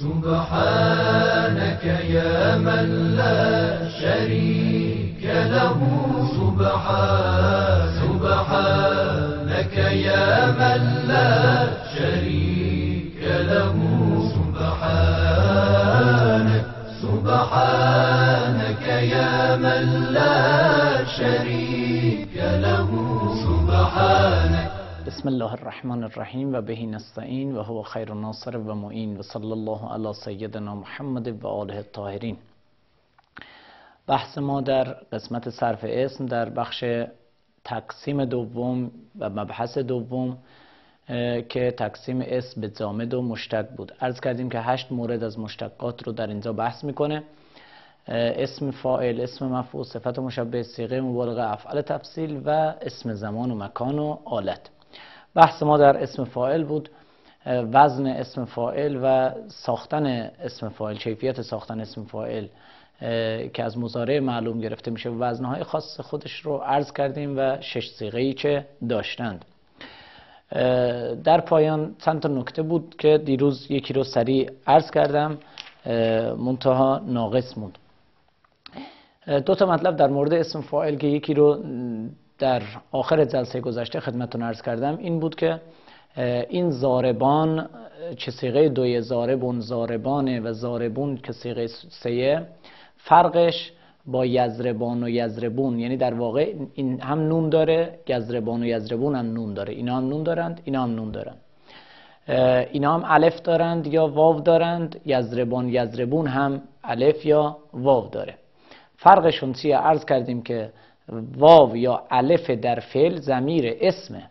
سبحانك يا من لا شريك له سبحان سبحانك يا من لا شريك له سبحانك سبحانك يا من لا شريك بسم الله الرحمن الرحیم و بهی نستعین و هو خیر ناصر و معین و صلی الله علی سیدنا محمد و آله الطاهرین بحث ما در قسمت صرف اسم در بخش تقسیم دوم و مبحث دوم که تقسیم اسم به جامد و مشتق بود عرض کردیم که هشت مورد از مشتقات رو در اینجا بحث میکنه اسم فاعل اسم مفعول صفت مشبه سیغه مبالغه افعال تفصیل و اسم زمان و مکان و آلت بحث ما در اسم فاعل بود وزن اسم فاعل و ساختن اسم فاعل کیفیت ساختن اسم فاعل که از مزاره معلوم گرفته میشه وزنهای خاص خودش رو عرض کردیم و شش سیغهی که داشتند در پایان چند تا نکته بود که دیروز یکی رو سریع عرض کردم منتها ناقص بود دو تا مطلب در مورد اسم فاعل که یکی رو در آخر جلسه گذشته خدمتتون عرض کردم این بود که این زاربان چه سیغه دوی زاربون زاربانه و زاربون که سیغه سیه فرقش با یزربان و یزربون یعنی در واقع این هم نون داره یزربان و یزربون هم نون داره اینا هم نون دارند اینا هم نون دارند اینا هم الف دارند یا واو دارند یزربان یزربون هم الف یا واو داره فرقشون چیه عرض کردیم که واو یا الف در فعل زمیر اسمه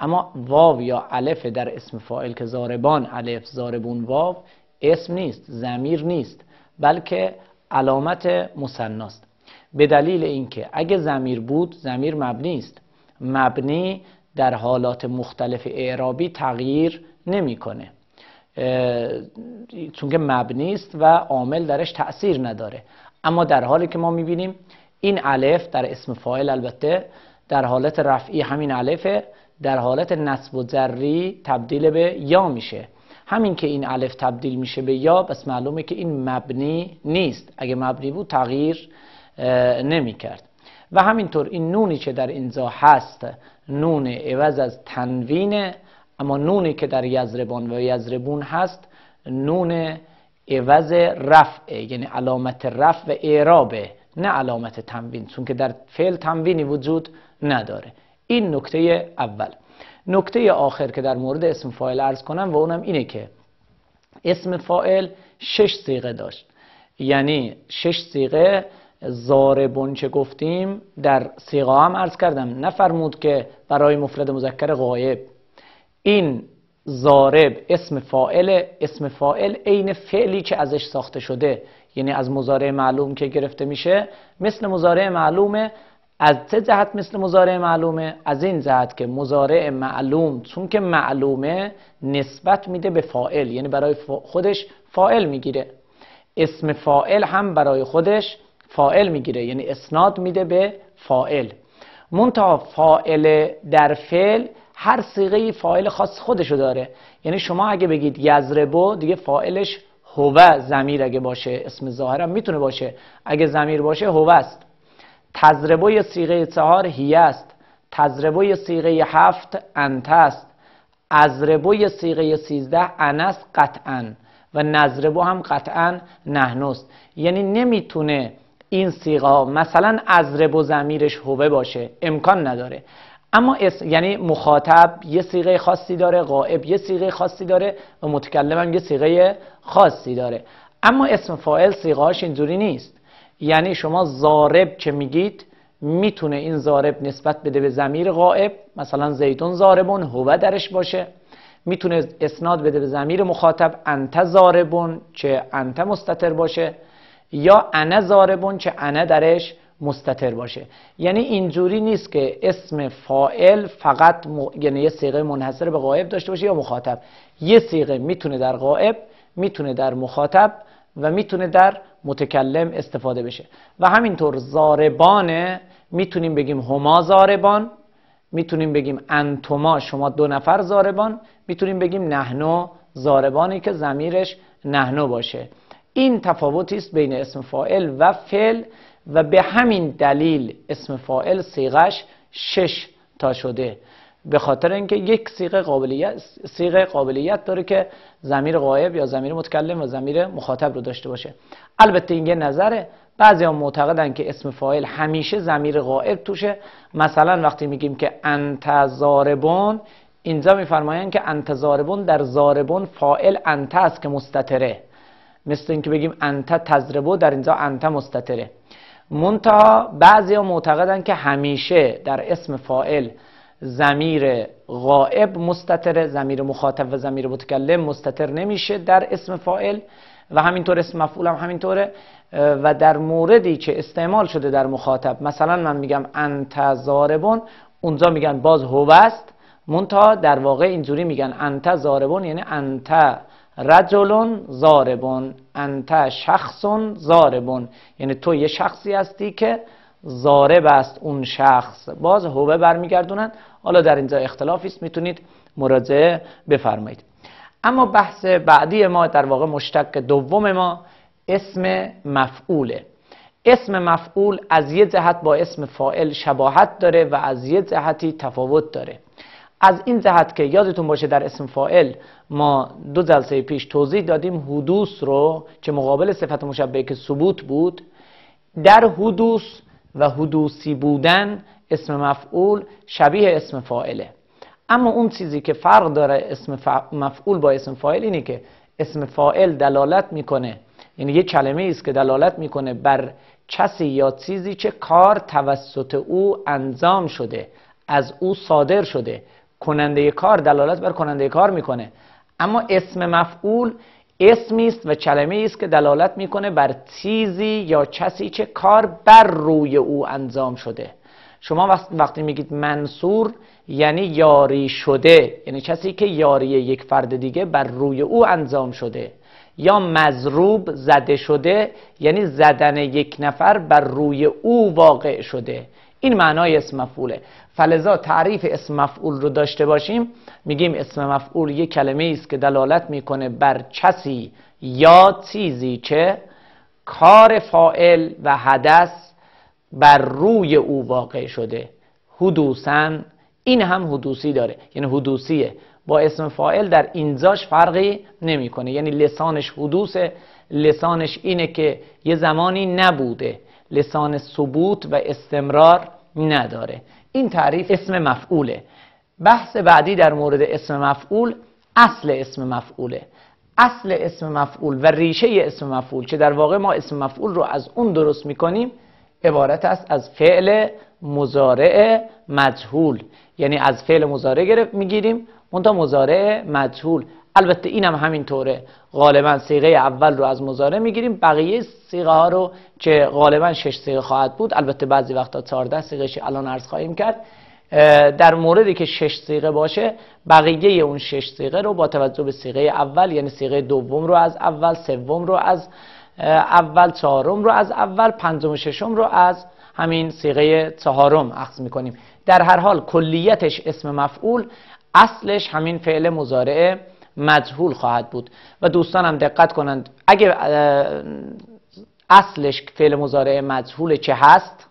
اما واو یا الف در اسم فاعل که زاربان الف زاربون واو اسم نیست زمیر نیست بلکه علامت مصناست به دلیل اینکه اگه زمیر بود زمیر مبنی است مبنی در حالات مختلف اعرابی تغییر نمیکنه چون که مبنی است و عامل درش تاثیر نداره اما در حالی که ما میبینیم این علف در اسم فاعل البته در حالت رفعی همین علفه در حالت نصب و ذری تبدیل به یا میشه همین که این علف تبدیل میشه به یا بس معلومه که این مبنی نیست اگه مبنی بود تغییر نمی کرد و همینطور این نونی که در اینجا هست نون عوض از تنوینه اما نونی که در یزربان و یزربون هست نون عوض رفعه یعنی علامت رفع و اعرابه نه علامت تنوین چون که در فعل تنوینی وجود نداره این نکته اول نکته آخر که در مورد اسم فاعل عرض کنم و اونم اینه که اسم فاعل شش سیغه داشت یعنی شش سیغه زاربون چه گفتیم در سیغه هم عرض کردم نفرمود که برای مفرد مذکر غایب این زارب اسم فاعل اسم فاعل عین فعلی که ازش ساخته شده یعنی از مزارع معلوم که گرفته میشه مثل مزارع معلومه از چه جهت مثل مزارع معلومه از این جهت که مزارع معلوم چون که معلومه نسبت میده به فائل یعنی برای خودش فائل میگیره اسم فائل هم برای خودش فائل میگیره یعنی اسناد میده به فائل منتها فائل در فعل هر سیغهی فائل خاص خودشو داره یعنی شما اگه بگید یزربو دیگه فائلش هوه زمیر اگه باشه اسم ظاهرم میتونه باشه اگه زمیر باشه هوه است تزربه سیغه چهار هیه است تزربه سیغه هفت انت است ازربه سیغه سیزده انست قطعا و و هم قطعا نهنست یعنی نمیتونه این سیغه ها مثلا ازربو زمیرش هوه باشه امکان نداره اما اس... یعنی مخاطب یه سیغه خاصی داره غائب یه سیغه خاصی داره و متکلم هم یه سیغه خاصی داره اما اسم فاعل سیغهاش اینجوری نیست یعنی شما زارب که میگید میتونه این زارب نسبت بده به زمیر غائب مثلا زیدون زاربون هو درش باشه میتونه اسناد بده به زمیر مخاطب انت زاربون که انت مستتر باشه یا انا زاربون که انا درش مستتر باشه یعنی اینجوری نیست که اسم فائل فقط یعنی یه سیغه منحصر به غائب داشته باشه یا مخاطب یه سیغه میتونه در غائب میتونه در مخاطب و میتونه در متکلم استفاده بشه و همینطور زاربانه میتونیم بگیم هما زاربان میتونیم بگیم انتما شما دو نفر زاربان میتونیم بگیم نهنو زاربانی که زمیرش نهنو باشه این تفاوتی است بین اسم فاعل و فعل و به همین دلیل اسم فائل سیغش شش تا شده به خاطر اینکه یک سیغه قابلیت قابلیت داره که زمیر غایب یا زمیر متکلم و زمیر مخاطب رو داشته باشه البته این یه نظره بعضی هم معتقدن که اسم فاعل همیشه زمیر غایب توشه مثلا وقتی میگیم که انت زاربون اینجا میفرمایند که انت زاربون در زاربون فاعل انت است که مستتره مثل اینکه بگیم انت تزربو در اینجا انت مستتره منتها بعضی ها معتقدن که همیشه در اسم فائل زمیر غائب مستطره زمیر مخاطب و زمیر متکلم مستطر نمیشه در اسم فائل و همینطور اسم مفعول هم همینطوره و در موردی که استعمال شده در مخاطب مثلا من میگم انت زاربون اونجا میگن باز هو است منتها در واقع اینجوری میگن انت زاربون یعنی انت رجلون زاربون انت شخصون زاربون یعنی تو یه شخصی هستی که زارب است اون شخص باز هوه برمیگردونن حالا در اینجا اختلافی است میتونید مراجعه بفرمایید اما بحث بعدی ما در واقع مشتق دوم ما اسم مفعوله اسم مفعول از یه جهت با اسم فائل شباهت داره و از یه جهتی تفاوت داره از این جهت که یادتون باشه در اسم فائل ما دو جلسه پیش توضیح دادیم حدوث رو که مقابل صفت مشبه که ثبوت بود در حدوث و حدوسی بودن اسم مفعول شبیه اسم فائله. اما اون چیزی که فرق داره اسم مفعول با اسم فاعل اینه که اسم فاعل دلالت میکنه یعنی یه کلمه است که دلالت میکنه بر چسی یا چیزی که کار توسط او انجام شده از او صادر شده کننده کار دلالت بر کننده کار میکنه اما اسم مفعول اسمی است و کلمه است که دلالت میکنه بر چیزی یا کسی که کار بر روی او انجام شده شما وقتی میگید منصور یعنی یاری شده یعنی کسی که یاری یک فرد دیگه بر روی او انجام شده یا مضروب زده شده یعنی زدن یک نفر بر روی او واقع شده این معنای اسم مفعوله فلذا تعریف اسم مفعول رو داشته باشیم میگیم اسم مفعول یک کلمه است که دلالت میکنه بر چسی یا چیزی که کار فائل و حدث بر روی او واقع شده حدوثا این هم حدوسی داره یعنی حدوسیه با اسم فائل در اینجاش فرقی نمیکنه یعنی لسانش حدوثه لسانش اینه که یه زمانی نبوده لسان ثبوت و استمرار نداره این تعریف اسم مفعوله بحث بعدی در مورد اسم مفعول اصل اسم مفعوله اصل اسم مفعول و ریشه اسم مفعول که در واقع ما اسم مفعول رو از اون درست میکنیم عبارت است از فعل مزارع مجهول یعنی از فعل مزارع گرفت میگیریم منتها مزارع مجهول البته اینم همینطوره غالبا سیغه اول رو از مزاره میگیریم بقیه سیغه ها رو که غالبا شش سیغه خواهد بود البته بعضی وقتا 14 سیغه الان عرض خواهیم کرد در موردی که شش سیغه باشه بقیه اون شش سیغه رو با توجه به سیغه اول یعنی سیغه دوم رو از اول سوم رو از اول چهارم رو از اول پنجم و ششم رو از همین سیغه چهارم اخذ میکنیم در هر حال کلیتش اسم مفعول اصلش همین فعل مزارعه مجهول خواهد بود و دوستانم دقت کنند اگه اصلش فعل مزارع مجهول چه هست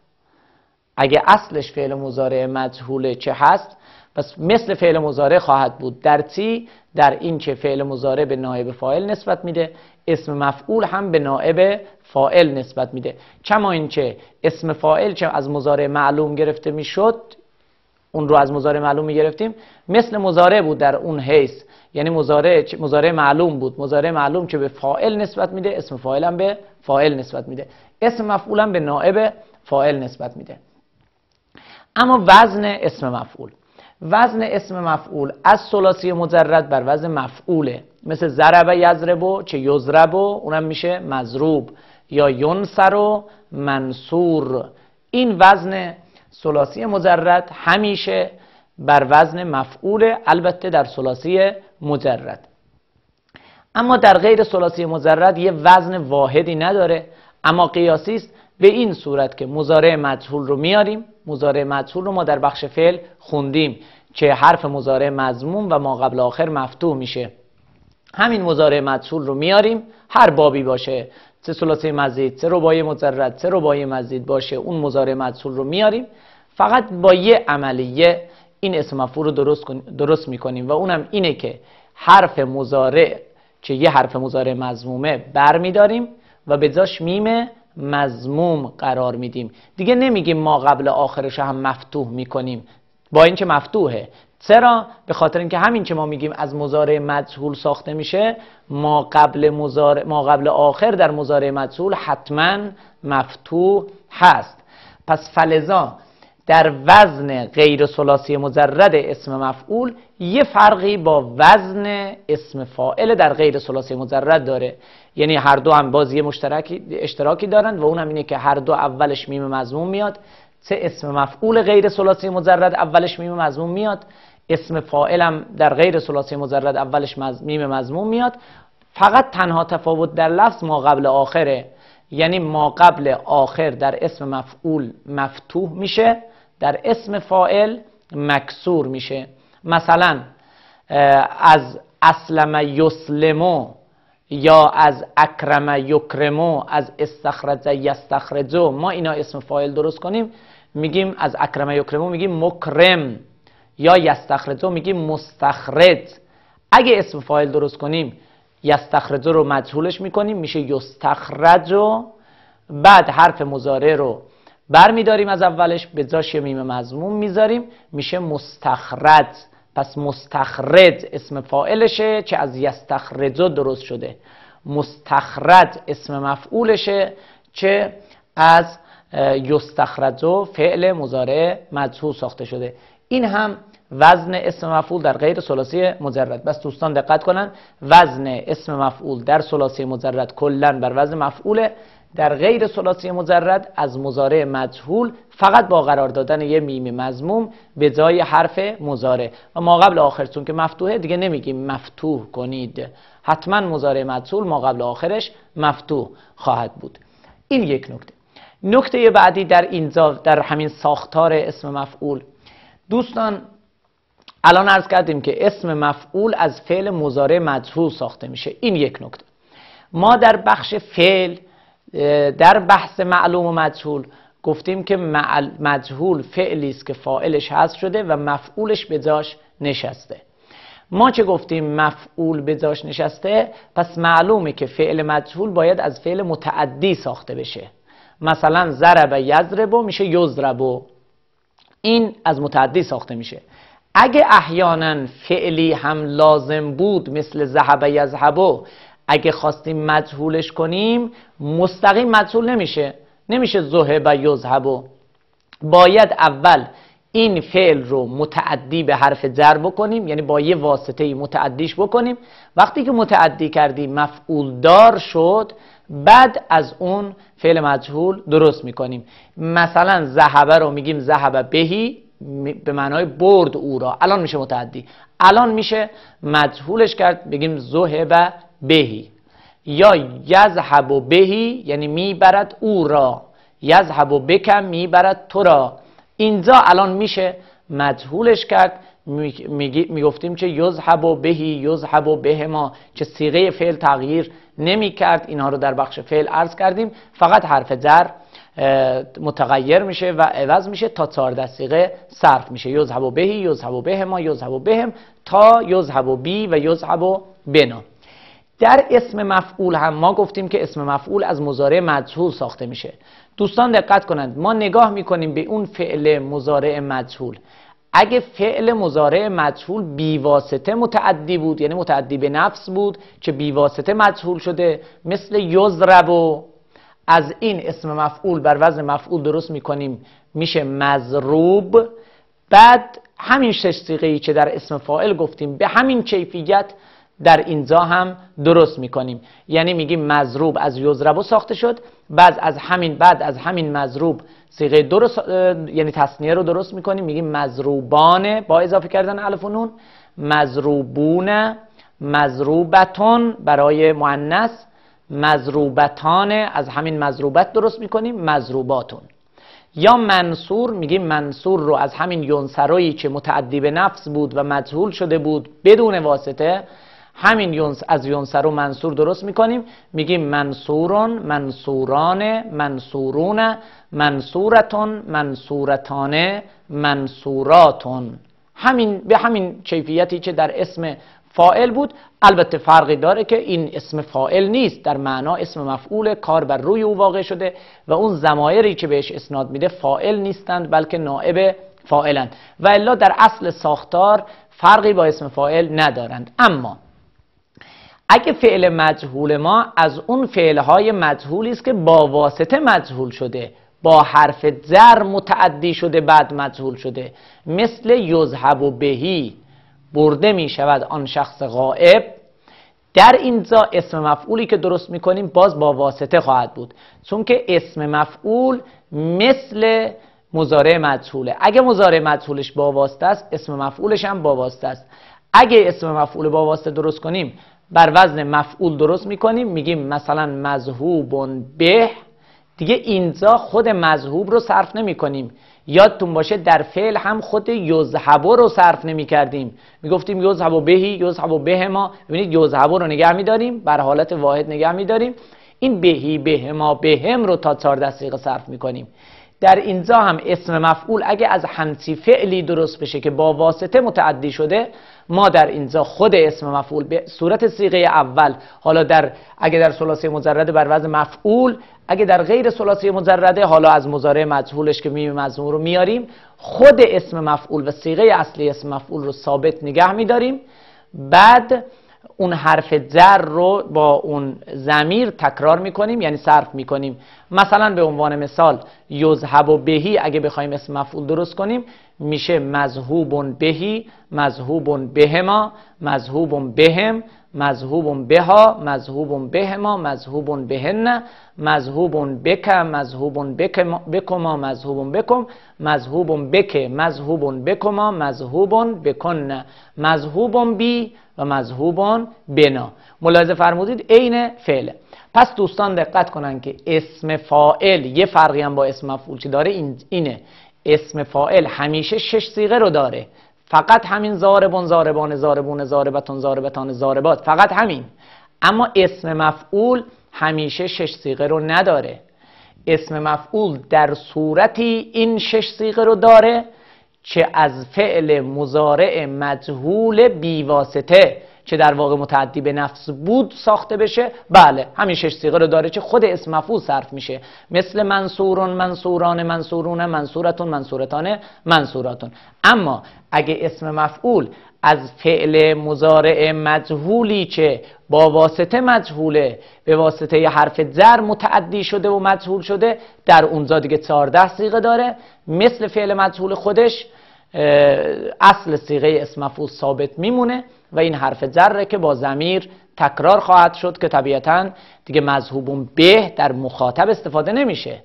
اگه اصلش فعل مزارع مجهول چه هست پس مثل فعل مزارع خواهد بود در تی در این که فعل مزارع به نائب فاعل نسبت میده اسم مفعول هم به نائب فاعل نسبت میده کما اینکه اسم فاعل چه از مزارع معلوم گرفته میشد اون رو از مزارع معلوم میگرفتیم مثل مزارع بود در اون حیث یعنی مزارع مزارع معلوم بود مزارع معلوم که به فاعل نسبت میده اسم هم به فاعل نسبت میده اسم هم به نائب فاعل نسبت میده اما وزن اسم مفعول وزن اسم مفعول از ثلاثی مجرد بر وزن مفعوله مثل ضربه یضربو چه یضربو اونم میشه مضروب یا یونسرو منصور این وزن سلاسی مجرد همیشه بر وزن مفعول البته در سلاسی مجرد اما در غیر سلاسی مجرد یه وزن واحدی نداره اما قیاسی است به این صورت که مزارع مجهول رو میاریم مزارع مجهول رو ما در بخش فعل خوندیم که حرف مزارع مضموم و ما قبل آخر مفتوح میشه همین مزارع مجهول رو میاریم هر بابی باشه سه ثلاثه مزید سه ربای مجرد سه ربایی مزید باشه اون مزاره مجهول رو میاریم فقط با یه عملیه این اسم مفعول رو درست درست میکنیم و اونم اینه که حرف مزاره که یه حرف مزمومه مضمومه برمیداریم و به جاش میمه مضموم قرار میدیم دیگه نمیگیم ما قبل آخرش هم مفتوح میکنیم با اینکه مفتوحه چرا به خاطر اینکه همین که ما میگیم از مزارع مجهول ساخته میشه ما قبل ما قبل آخر در مزاره مجهول حتما مفتوح هست پس فلزا در وزن غیر سلاسی مجرد اسم مفعول یه فرقی با وزن اسم فاعل در غیر سلاسی مجرد داره یعنی هر دو هم باز یه مشترکی اشتراکی دارند و اون هم اینه که هر دو اولش میم مضمون میاد چه اسم مفعول غیر سلاسی مجرد اولش میم مضمون میاد اسم فاعلم در غیر ثلاثی مجرد اولش میم مضموم میاد فقط تنها تفاوت در لفظ ما قبل آخره یعنی ما قبل آخر در اسم مفعول مفتوح میشه در اسم فائل مکسور میشه مثلا از اسلم یسلمو یا از اکرم یکرمو از استخرج یستخرجو ما اینا اسم فاعل درست کنیم میگیم از اکرم یکرمو میگیم مکرم یا یستخرجو میگیم مستخرج اگه اسم فاعل درست کنیم یستخرجو رو مجهولش میکنیم میشه یستخرجو بعد حرف مزاره رو بر میداریم از اولش به جاش میمه مضموم میذاریم میشه مستخرج پس مستخرج اسم فاعلشه چه از یستخرجو درست شده مستخرج اسم مفعولشه چه از یستخرجو فعل مزاره مجهول ساخته شده این هم وزن اسم مفعول در غیر ثلاثی مجرد بس دوستان دقت کنن وزن اسم مفعول در ثلاثی مجرد کلا بر وزن مفعول در غیر ثلاثی مجرد از مزاره مجهول فقط با قرار دادن یه میمی مضموم به جای حرف مزاره و ما قبل چون که مفتوحه دیگه نمیگیم مفتوح کنید حتما مزاره مجهول ما قبل آخرش مفتوح خواهد بود این یک نکته نکته بعدی در اینجا در همین ساختار اسم مفعول دوستان الان عرض کردیم که اسم مفعول از فعل مزارع مجهول ساخته میشه این یک نکته ما در بخش فعل در بحث معلوم و مجهول گفتیم که مجهول فعلی است که فاعلش هست شده و مفعولش به جاش نشسته ما چه گفتیم مفعول به نشسته پس معلومه که فعل مجهول باید از فعل متعدی ساخته بشه مثلا ضرب یضرب میشه یضرب این از متعدی ساخته میشه اگه احیانا فعلی هم لازم بود مثل ذهب یذهبو اگه خواستیم مجهولش کنیم مستقیم مجهول نمیشه نمیشه ذهب یذهبو باید اول این فعل رو متعدی به حرف جر بکنیم یعنی با یه واسطه متعدیش بکنیم وقتی که متعدی کردیم مفعول دار شد بعد از اون فعل مجهول درست میکنیم مثلا زهبه رو میگیم زهبه بهی به معنای برد او را الان میشه متعدی الان میشه مجهولش کرد بگیم زهبه بهی یا یذهب بهی یعنی میبرد او را یذهب و بکم میبرد تو را اینجا الان میشه مجهولش کرد میگفتیم می که یذهب بهی یذهب بهما که سیغه فعل تغییر نمی کرد اینها رو در بخش فعل عرض کردیم فقط حرف در متغیر میشه و عوض میشه تا چهار دستیقه صرف میشه یذهب و بهی یذهب و بهما یذهب و بهم تا یذهب و بی و یذهب و بنا در اسم مفعول هم ما گفتیم که اسم مفعول از مزارع مجهول ساخته میشه دوستان دقت کنند ما نگاه میکنیم به اون فعل مزارع مجهول اگه فعل مزارع مجهول بیواسطه متعدی بود یعنی متعدی به نفس بود که بیواسطه مجهول شده مثل یزرب و از این اسم مفعول بر وزن مفعول درست میکنیم میشه مزروب بعد همین شش که در اسم فاعل گفتیم به همین کیفیت در اینجا هم درست میکنیم یعنی میگیم مضروب از یوزربو ساخته شد بعد از همین بعد از همین مضروب صیغه درست یعنی تصنیه رو درست میکنیم میگیم مضروبان با اضافه کردن الف و نون مضروبون برای مؤنث مضروبتان از همین مضروبت درست میکنیم مضروباتون یا منصور میگیم منصور رو از همین یونسرایی که متعدی به نفس بود و مجهول شده بود بدون واسطه همین یونس از و منصور درست میکنیم میگیم منصورون منصوران منصورون منصورتون منصورتانه منصوراتون همین به همین کیفیتی که در اسم فائل بود البته فرقی داره که این اسم فائل نیست در معنا اسم مفعول کار بر روی او واقع شده و اون زمایری که بهش اسناد میده فائل نیستند بلکه نائب فائلند و الا در اصل ساختار فرقی با اسم فائل ندارند اما اگه فعل مجهول ما از اون فعلهای مجهولی است که با واسطه مجهول شده با حرف زر متعدی شده بعد مجهول شده مثل یذهب و بهی برده می شود آن شخص غائب در اینجا اسم مفعولی که درست میکنیم باز با واسطه خواهد بود چون که اسم مفعول مثل مزاره مجهوله اگه مزاره مجهولش با واسطه است اسم مفعولش هم با واسطه است اگه اسم مفعول با واسطه درست کنیم بر وزن مفعول درست میکنیم میگیم مثلا مذهوب به دیگه اینجا خود مذهوب رو صرف نمی کنیم یادتون باشه در فعل هم خود یوزهبو رو صرف نمی کردیم می گفتیم یوزهبو بهی یوزهبو به ما ببینید یذهبو رو نگه می داریم بر حالت واحد نگه می داریم این بهی به ما بهم رو تا 14 دستیقه صرف می کنیم در اینجا هم اسم مفعول اگه از همچی فعلی درست بشه که با واسطه متعدی شده ما در اینجا خود اسم مفعول به صورت سیغه اول حالا در اگه در سلاسه مجرده بر وزن مفعول اگه در غیر سلاسه مجرده حالا از مزاره مجهولش که میم مضمون رو میاریم خود اسم مفعول و سیغه اصلی اسم مفعول رو ثابت نگه میداریم بعد اون حرف جر رو با اون زمیر تکرار میکنیم یعنی صرف میکنیم مثلا به عنوان مثال یذهب و بهی اگه بخوایم اسم مفعول درست کنیم میشه مذهوبون بهی مذهوبون بهما مذهوبون بهم مذهوبون بها مذهوبون بهما مذهوبون بهن مذهوبون بک مذهوبون بکما مذهوبون بکم مذهوبون بک مذهوبون بکما مذهوبون بکن مذهوبون بی و مذهوبان بنا ملاحظه فرمودید عین فعله پس دوستان دقت کنن که اسم فائل یه فرقی هم با اسم مفعول چی داره اینه اسم فائل همیشه شش سیغه رو داره فقط همین زاربون زاربان زاربون زاربتون زاربتان زاربات فقط همین اما اسم مفعول همیشه شش سیغه رو نداره اسم مفعول در صورتی این شش سیغه رو داره چه از فعل مزارع مجهول بیواسطه چه در واقع متعدی به نفس بود ساخته بشه بله همین شش سیغه رو داره چه خود اسم مفعول صرف میشه مثل منصورون منصوران منصورون منصورتون منصورتان منصوراتون اما اگه اسم مفعول از فعل مزارع مجهولی که با واسطه مجهوله به واسطه حرف زر متعدی شده و مجهول شده در اونجا دیگه 14 سیغه داره مثل فعل مجهول خودش اصل سیغه اسم ثابت میمونه و این حرف ذره که با زمیر تکرار خواهد شد که طبیعتا دیگه مذهوبون به در مخاطب استفاده نمیشه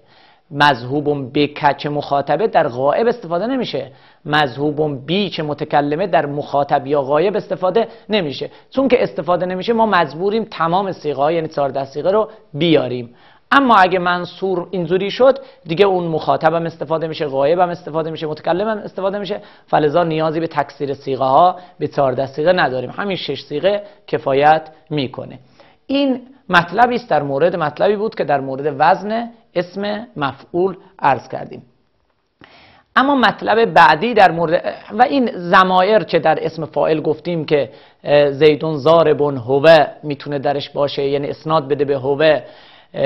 مذهوب بی کچه مخاطبه در غائب استفاده نمیشه مذهوب بی که متکلمه در مخاطب یا غایب استفاده نمیشه چون که استفاده نمیشه ما مجبوریم تمام سیغه یعنی 14 سیغه رو بیاریم اما اگه منصور اینجوری شد دیگه اون مخاطبم استفاده میشه غایبم استفاده میشه متکلمم استفاده میشه فلزا نیازی به تکثیر سیغه ها به 14 سیغه نداریم همین شش سیغه کفایت میکنه این مطلبی است در مورد مطلبی بود که در مورد وزن اسم مفعول عرض کردیم اما مطلب بعدی در مورد و این زمایر که در اسم فائل گفتیم که زیدون زاربون هوه میتونه درش باشه یعنی اسناد بده به هوه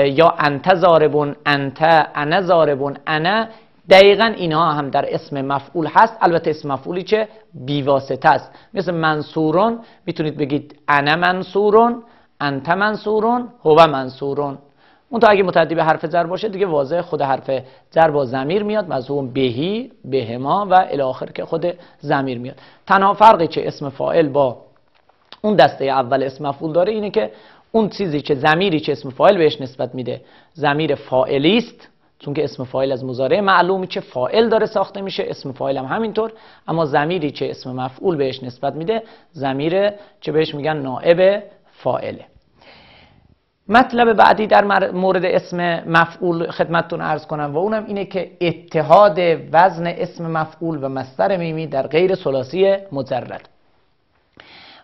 یا انت زاربون انت انا زاربون انا دقیقا اینها هم در اسم مفعول هست البته اسم مفعولی که بیواسطه است مثل منصورون میتونید بگید انا منصورون انت منصورون هوه منصورون اون تا اگه متعدی به حرف زر باشه دیگه واضح خود حرف زر با زمیر میاد مزوم بهی بهما و الی که خود زمیر میاد تنها فرقی که اسم فاعل با اون دسته اول اسم مفعول داره اینه که اون چیزی که زمیری که اسم فاعل بهش نسبت میده زمیر فاعلی است چون که اسم فاعل از مزاره معلومی که فاعل داره ساخته میشه اسم فاعل هم همینطور اما ضمیری که اسم مفعول بهش نسبت میده ضمیر که بهش میگن نائب فاعله مطلب بعدی در مورد اسم مفعول خدمتتون ارز کنم و اونم اینه که اتحاد وزن اسم مفعول و مستر میمی در غیر سلاسی مجرد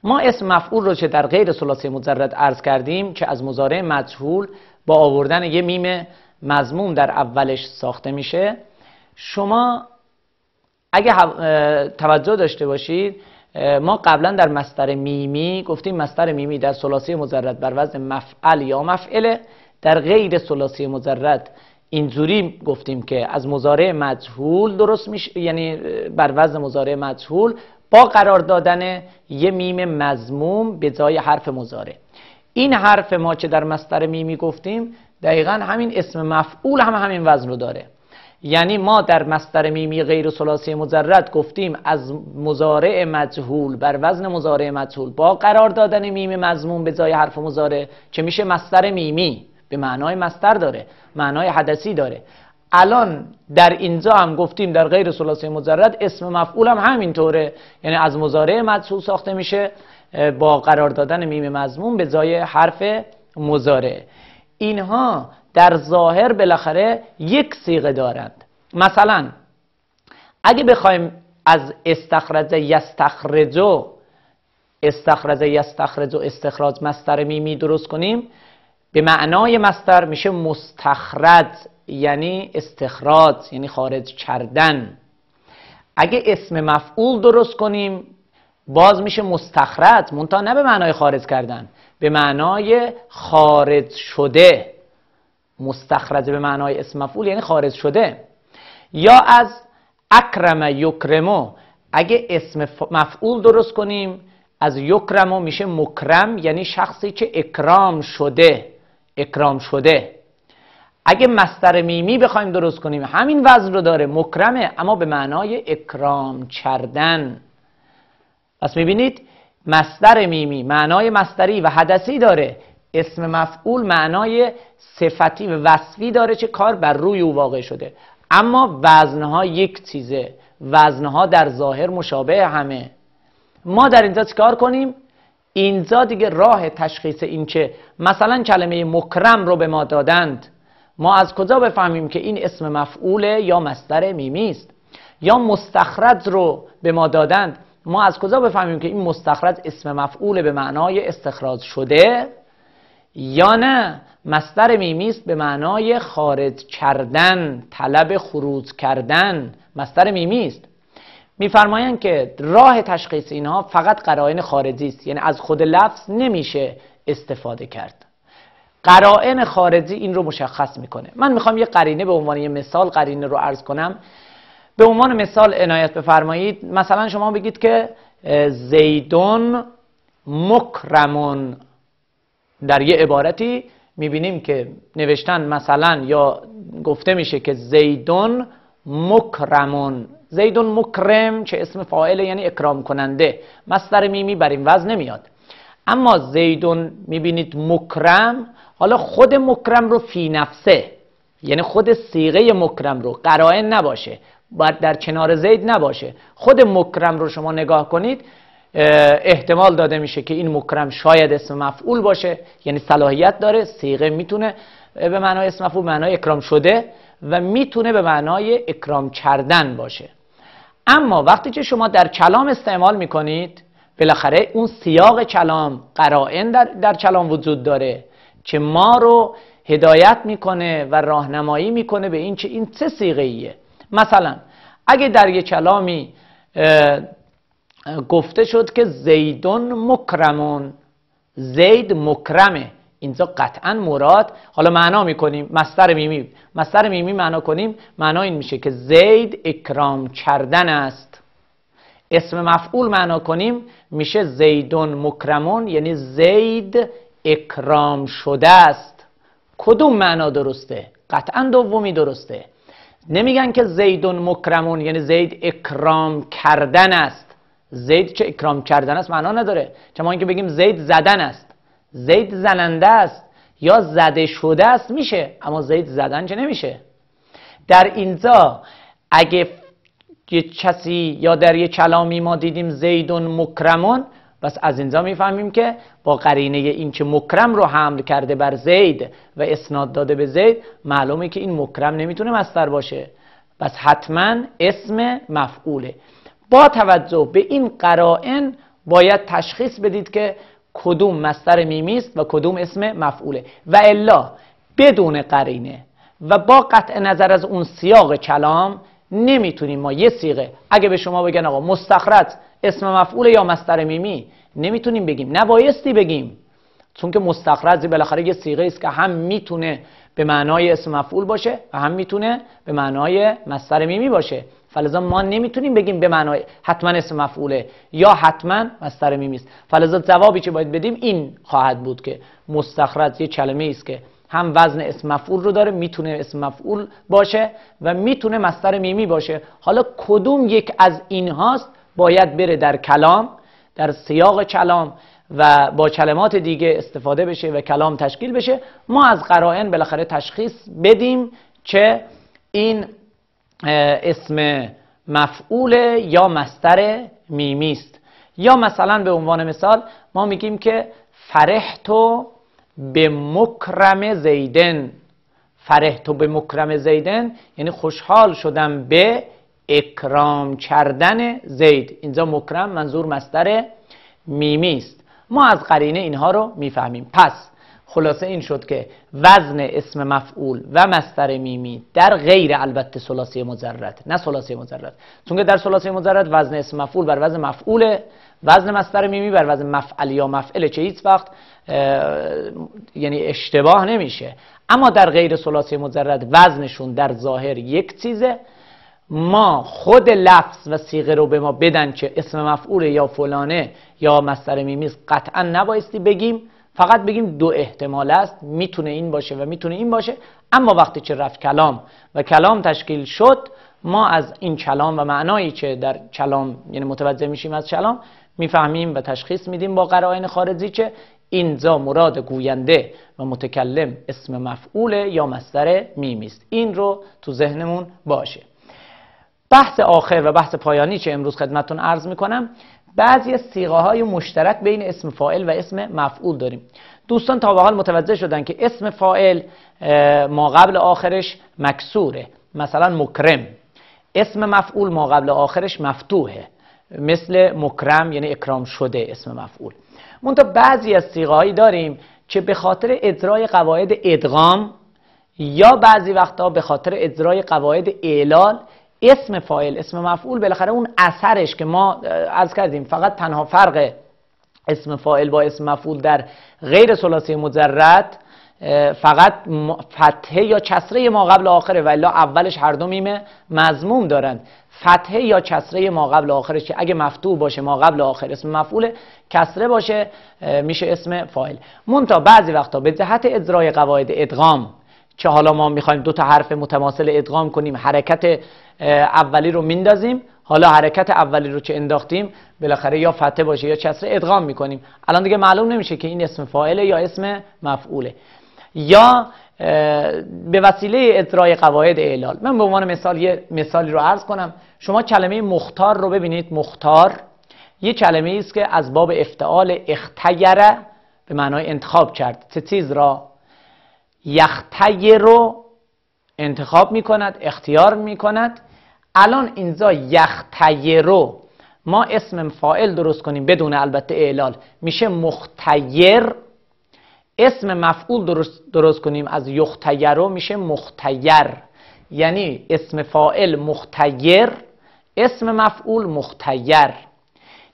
ما اسم مفعول رو چه در غیر سلاسی مجرد ارز کردیم که از مزاره مجهول با آوردن یه میم مضموم در اولش ساخته میشه شما اگه توجه داشته باشید ما قبلا در مستر میمی گفتیم مستر میمی در سلاسی مزرد بر وزن مفعل یا مفعله در غیر سلاسی مزرد اینجوری گفتیم که از مزارع مجهول درست میشه یعنی بر وزن مزارع مجهول با قرار دادن یه میم مضموم به جای حرف مزارع این حرف ما که در مستر میمی گفتیم دقیقا همین اسم مفعول هم همین وزن رو داره یعنی ما در مستر میمی غیر سلاسی مجرد گفتیم از مزارع مجهول بر وزن مزارع مجهول با قرار دادن میم مضمون به جای حرف مزارع چه میشه مستر میمی به معنای مستر داره معنای حدسی داره الان در اینجا هم گفتیم در غیر سلاسی مجرد اسم مفعول هم همینطوره یعنی از مزارع مجهول ساخته میشه با قرار دادن میم مضمون به جای حرف مزارع اینها در ظاهر بالاخره یک سیغه دارند مثلا اگه بخوایم از استخرج یستخرجو استخرج یستخرج استخراج مستر میمی درست کنیم به معنای مستر میشه مستخرج یعنی استخراج یعنی خارج کردن اگه اسم مفعول درست کنیم باز میشه مستخرج منتها نه به معنای خارج کردن به معنای خارج شده مستخرج به معنای اسم مفعول یعنی خارج شده یا از اکرم یکرمو اگه اسم مفعول درست کنیم از یکرمو میشه مکرم یعنی شخصی که اکرام شده اکرام شده اگه مستر میمی بخوایم درست کنیم همین وزن رو داره مکرمه اما به معنای اکرام کردن پس میبینید مستر میمی معنای مستری و حدسی داره اسم مفعول معنای صفتی و وصفی داره که کار بر روی او واقع شده اما وزنها یک چیزه وزنها در ظاهر مشابه همه ما در اینجا چیکار کنیم اینجا دیگه راه تشخیص این که مثلا کلمه مکرم رو به ما دادند ما از کجا بفهمیم که این اسم مفعوله یا مستر میمی است یا مستخرج رو به ما دادند ما از کجا بفهمیم که این مستخرج اسم مفعوله به معنای استخراج شده یا نه مصدر میمیست به معنای خارج کردن طلب خروج کردن مصدر میمیست میفرمایند که راه تشخیص اینها فقط قرائن خارجی است یعنی از خود لفظ نمیشه استفاده کرد قرائن خارجی این رو مشخص میکنه من میخوام یه قرینه به عنوان یه مثال قرینه رو عرض کنم به عنوان مثال عنایت بفرمایید مثلا شما بگید که زیدون مکرمون در یه عبارتی میبینیم که نوشتن مثلا یا گفته میشه که زیدون مکرمون زیدون مکرم چه اسم فاعل یعنی اکرام کننده مصدر میمی بر این وزن نمیاد اما زیدون میبینید مکرم حالا خود مکرم رو فی نفسه یعنی خود سیغه مکرم رو قرائن نباشه باید در کنار زید نباشه خود مکرم رو شما نگاه کنید احتمال داده میشه که این مکرم شاید اسم مفعول باشه یعنی صلاحیت داره سیغه میتونه به معنای اسم مفعول معنای اکرام شده و میتونه به معنای اکرام کردن باشه اما وقتی که شما در کلام استعمال میکنید بالاخره اون سیاق کلام قرائن در, در کلام وجود داره که ما رو هدایت میکنه و راهنمایی میکنه به این چه این چه سیغه ایه مثلا اگه در یه کلامی گفته شد که زیدون مکرمون زید مکرمه اینجا قطعا مراد حالا معنا میکنیم مستر میمی مستر میمی معنا کنیم معنا این میشه که زید اکرام کردن است اسم مفعول معنا کنیم میشه زیدون مکرمون یعنی زید اکرام شده است کدوم معنا درسته قطعا دومی درسته نمیگن که زیدون مکرمون یعنی زید اکرام کردن است زید چه اکرام کردن است معنا نداره ما اینکه بگیم زید زدن است زید زننده است یا زده شده است میشه اما زید زدن چه نمیشه در اینجا اگه یه کسی یا در یه کلامی ما دیدیم زیدون مکرمون بس از اینجا میفهمیم که با قرینه این که مکرم رو حمل کرده بر زید و اسناد داده به زید معلومه که این مکرم نمیتونه مستر باشه بس حتما اسم مفعوله با توجه به این قرائن باید تشخیص بدید که کدوم مستر میمیست است و کدوم اسم مفعوله و الا بدون قرینه و با قطع نظر از اون سیاق کلام نمیتونیم ما یه سیغه اگه به شما بگن آقا مستخرج اسم مفعول یا مستر میمی نمیتونیم بگیم نبایستی بگیم چون که مستقرزی بالاخره یه سیغه است که هم میتونه به معنای اسم مفعول باشه و هم میتونه به معنای مستر میمی باشه فلزا ما نمیتونیم بگیم به معنای حتما اسم مفعوله یا حتما مستر میمی است فلزا جوابی که باید بدیم این خواهد بود که مستخرج یه کلمه است که هم وزن اسم مفعول رو داره میتونه اسم مفعول باشه و میتونه مستر میمی باشه حالا کدوم یک از اینهاست باید بره در کلام در سیاق کلام و با کلمات دیگه استفاده بشه و کلام تشکیل بشه ما از قرائن بالاخره تشخیص بدیم که این اسم مفعول یا مستر میمی است یا مثلا به عنوان مثال ما میگیم که فرحتو به مکرم زیدن فرحتو به مکرم زیدن یعنی خوشحال شدم به اکرام کردن زید اینجا مکرم منظور مستر میمی است ما از قرینه اینها رو میفهمیم پس خلاصه این شد که وزن اسم مفعول و مستر میمی در غیر البته سلاسی مزرد نه سلاسی مزرد چون که در سلاسی مزرد وزن اسم مفعول بر وزن مفعوله وزن مستر میمی بر وزن مفعل یا مفعله چه هیچ وقت یعنی اشتباه نمیشه اما در غیر سلاسی مزرد وزنشون در ظاهر یک چیزه ما خود لفظ و سیغه رو به ما بدن که اسم مفعول یا فلانه یا مستر میمیز قطعا نبایستی بگیم فقط بگیم دو احتمال است میتونه این باشه و میتونه این باشه اما وقتی چه رفت کلام و کلام تشکیل شد ما از این کلام و معنایی که در کلام یعنی متوجه میشیم از کلام میفهمیم و تشخیص میدیم با قرائن خارجی که اینجا مراد گوینده و متکلم اسم مفعول یا مصدر میمیست این رو تو ذهنمون باشه بحث آخر و بحث پایانی که امروز خدمتون عرض میکنم بعضی از سیغه های مشترک بین اسم فاعل و اسم مفعول داریم دوستان تا به حال متوجه شدن که اسم فاعل ما قبل آخرش مکسوره مثلا مکرم اسم مفعول ما قبل آخرش مفتوحه مثل مکرم یعنی اکرام شده اسم مفعول مونتا بعضی از سیغه داریم که به خاطر ادرای قواعد ادغام یا بعضی وقتها به خاطر اجرای قواعد اعلال اسم فاعل اسم مفعول بالاخره اون اثرش که ما از کردیم فقط تنها فرق اسم فاعل با اسم مفعول در غیر سلاسی مجرد فقط فتحه یا چسره ما قبل آخره ولی اولش هر دو میمه مضموم دارند فتحه یا چسره ما قبل آخرش که اگه مفتوح باشه ما قبل آخر اسم مفعول کسره باشه میشه اسم فاعل مونتا بعضی وقتا به جهت اجرای قواعد ادغام که حالا ما میخوایم دو تا حرف متماسل ادغام کنیم حرکت اولی رو میندازیم حالا حرکت اولی رو که انداختیم بالاخره یا فتحه باشه یا چسره ادغام میکنیم الان دیگه معلوم نمیشه که این اسم فاعله یا اسم مفعوله یا به وسیله اجرای قواعد اعلال من به عنوان مثال یه مثالی رو عرض کنم شما کلمه مختار رو ببینید مختار یه کلمه ای است که از باب افتعال اختیره به معنای انتخاب کرد تتیز را یختیرو رو انتخاب می کند اختیار می کند الان اینجا یختیرو رو ما اسم فاعل درست کنیم بدون البته اعلال میشه مختیر اسم مفعول درست, درست کنیم از یختیرو رو میشه مختیر یعنی اسم فاعل مختیر اسم مفعول مختیر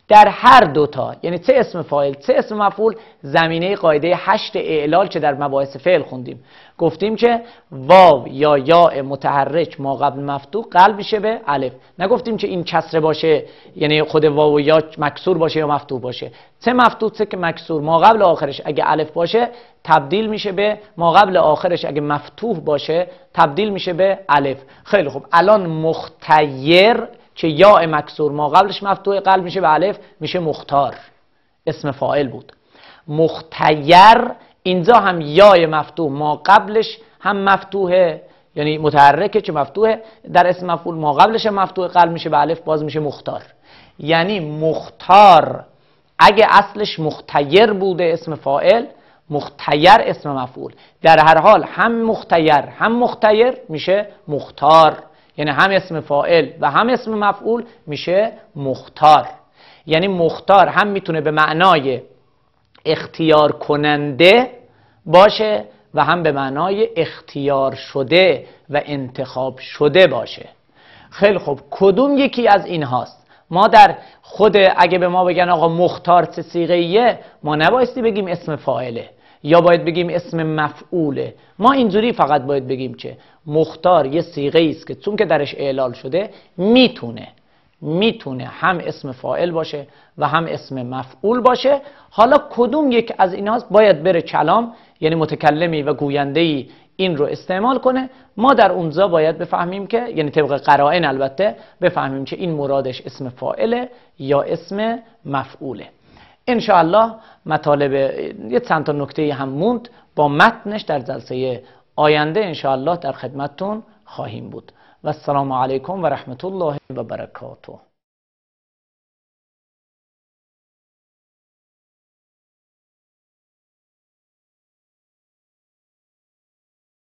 در هر دوتا یعنی چه اسم فاعل چه اسم مفعول زمینه قاعده هشت اعلال که در مباحث فعل خوندیم گفتیم که واو یا یا متحرک ما قبل مفتو قلب میشه به الف نگفتیم که این کسره باشه یعنی خود واو و یا مکسور باشه یا مفتو باشه چه مفتو چه که مکسور ما قبل آخرش اگه الف باشه تبدیل میشه به ما قبل آخرش اگه مفتوح باشه تبدیل میشه به الف خیلی خوب الان مختیر که یا مکسور ما قبلش مفتوح قلب میشه به الف میشه مختار اسم فائل بود مختیر اینجا هم یا مفتوح ما قبلش هم مفتوحه یعنی متحرکه که مفتوحه در اسم مفعول ما قبلش هم مفتوح قلب میشه به الف باز میشه مختار یعنی مختار اگه اصلش مختیر بوده اسم فائل مختیر اسم مفعول در هر حال هم مختیر هم مختیر میشه مختار یعنی هم اسم فاعل و هم اسم مفعول میشه مختار یعنی مختار هم میتونه به معنای اختیار کننده باشه و هم به معنای اختیار شده و انتخاب شده باشه خیلی خوب کدوم یکی از این هاست ما در خود اگه به ما بگن آقا مختار چه سیغیه ما نبایستی بگیم اسم فائله یا باید بگیم اسم مفعوله ما اینجوری فقط باید بگیم که مختار یه سیغه است که چون که درش اعلال شده میتونه میتونه هم اسم فاعل باشه و هم اسم مفعول باشه حالا کدوم یک از اینهاست باید بره کلام یعنی متکلمی و گویندهی این رو استعمال کنه ما در اونجا باید بفهمیم که یعنی طبق قرائن البته بفهمیم که این مرادش اسم فاعله یا اسم مفعوله انشاءالله مطالب یه چند تا نکته هم موند با متنش در جلسه آینده انشاءالله در خدمتتون خواهیم بود و السلام علیکم و رحمت الله و برکاته